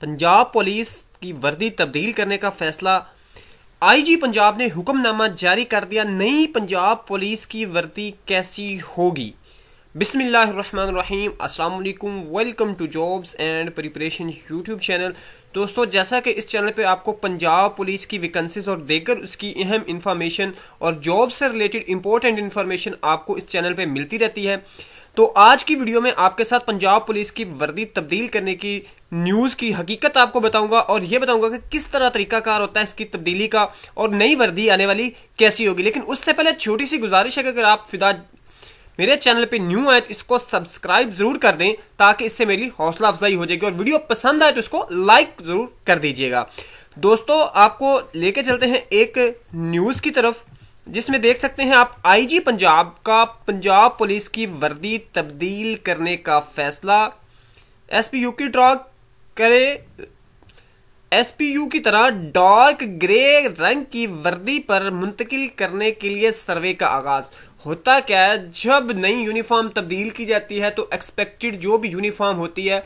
Punjab police की वर्दी तब्दील करने का फैसला आईजी पंजाब ने हुक्मनामा जारी कर दिया नई पंजाब पुलिस की वर्दी कैसी होगी बिस्मिल्लाम असलकुम welcome to jobs and preparation YouTube channel दोस्तों जैसा कि इस चैनल पे आपको पंजाब पुलिस की वैकेंसीज और देकर उसकी अहम इंफॉर्मेशन और जॉब से रिलेटेड इंपॉर्टेंट इन्फॉर्मेशन आपको इस चैनल पे मिलती रहती है तो आज की वीडियो में आपके साथ पंजाब पुलिस की वर्दी तब्दील करने की न्यूज़ की हकीकत आपको बताऊंगा और यह बताऊंगा कि किस तरह तरीकाकार होता है इसकी तब्दीली का और नई वर्दी आने वाली कैसी होगी लेकिन उससे पहले छोटी सी गुजारिश है अगर आप फिदा मेरे चैनल पे न्यू आए तो इसको सब्सक्राइब जरूर कर दें ताकि इससे मेरी हौसला अफजाई हो जाएगी और वीडियो पसंद आए तो इसको लाइक जरूर कर दीजिएगा दोस्तों आपको लेके चलते हैं एक न्यूज़ की तरफ जिसमें देख सकते हैं आप आईजी पंजाब का पंजाब पुलिस की वर्दी तब्दील करने का फैसला यू की ड्रॉ करे एसपीयू की तरह डार्क ग्रे रंग की वर्दी पर मुंतकिल करने के लिए सर्वे का आगाज होता क्या है जब नई यूनिफॉर्म तब्दील की जाती है तो एक्सपेक्टेड जो भी यूनिफॉर्म होती है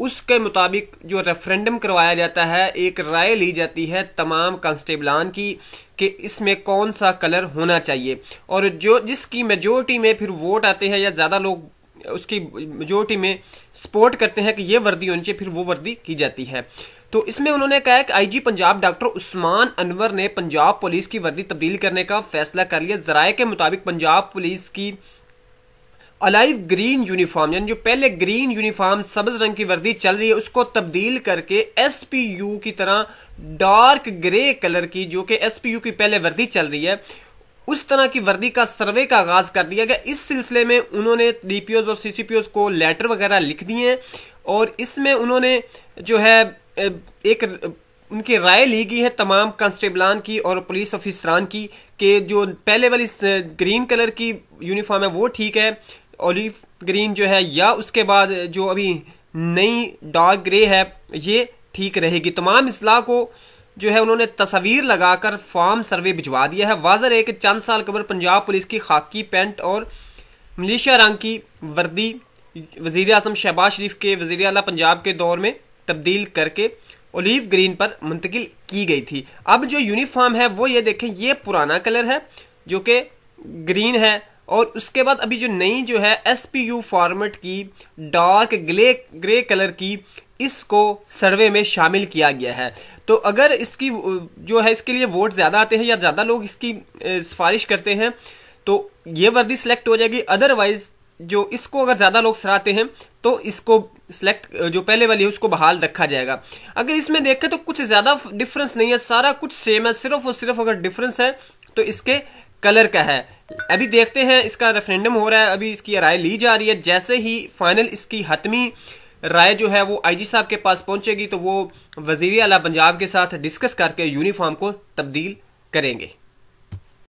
उसके मुताबिक जो रेफरेंडम करवाया जाता है एक राय ली जाती है तमाम कांस्टेबलान की कि इसमें कौन सा कलर होना चाहिए और जो जिसकी मेजोरिटी में फिर वोट आते हैं या ज़्यादा लोग उसकी मेजोरिटी में सपोर्ट करते हैं कि ये वर्दी होनी चाहिए फिर वो वर्दी की जाती है तो इसमें उन्होंने कहा कि आईजी पंजाब डॉक्टर उस्मान अनवर ने पंजाब पुलिस की वर्दी तब्दील करने का फैसला कर लिया जराए के मुताबिक पंजाब पुलिस की अलाइव ग्रीन यूनिफॉर्म यानी जो पहले ग्रीन यूनिफॉर्म सब्ज रंग की वर्दी चल रही है उसको तब्दील करके यू की तरह डार्क ग्रे कलर की जो कि यू की पहले वर्दी चल रही है उस तरह की वर्दी का सर्वे का आगाज कर दिया गया इस सिलसिले में उन्होंने डीपीओज और सीसीपीओज को लेटर वगैरह लिख दिए और इसमें उन्होंने जो है एक उनकी राय ली गई है तमाम कांस्टेबलान की और पुलिस ऑफिसरान की के जो पहले वाली ग्रीन कलर की यूनिफॉर्म है वो ठीक है ऑलिव ग्रीन जो है या उसके बाद जो अभी नई डार्क ग्रे है ये ठीक रहेगी तमाम असलाह को जो है उन्होंने तस्वीर लगाकर फॉर्म सर्वे भिजवा दिया है वाजर है कि चंद साल कबर पंजाब पुलिस की खाकी पेंट और मलेशिया रंग की वर्दी वजीर अजम शहबाज शरीफ के वजीर अला पंजाब के दौर में तब्दील करके ओलिव ग्रीन पर मुंतकिल की गई थी अब जो यूनिफॉर्म है वो ये देखें ये पुराना कलर है जो कि ग्रीन है और उसके बाद अभी जो नई जो है एस पी यू फॉर्मेट की डार्क ग्ले ग्रे कलर की इसको सर्वे में शामिल किया गया है तो अगर इसकी जो है इसके लिए वोट ज़्यादा आते हैं या ज़्यादा लोग इसकी सिफारिश करते हैं तो ये वर्दी सिलेक्ट हो जाएगी अदरवाइज जो इसको अगर ज़्यादा लोग सराहते हैं तो इसको सिलेक्ट जो पहले वाली है उसको बहाल रखा जाएगा अगर इसमें देखें तो कुछ ज़्यादा डिफरेंस नहीं है सारा कुछ सेम है सिर्फ और सिर्फ अगर डिफरेंस है तो इसके कलर का है अभी देखते हैं इसका रेफरेंडम हो रहा है अभी इसकी राय ली जा रही है जैसे ही फाइनल इसकी हतमी राय जो है वो आईजी साहब के पास पहुंचेगी तो वो वजीर अला पंजाब के साथ डिस्कस करके यूनिफॉर्म को तब्दील करेंगे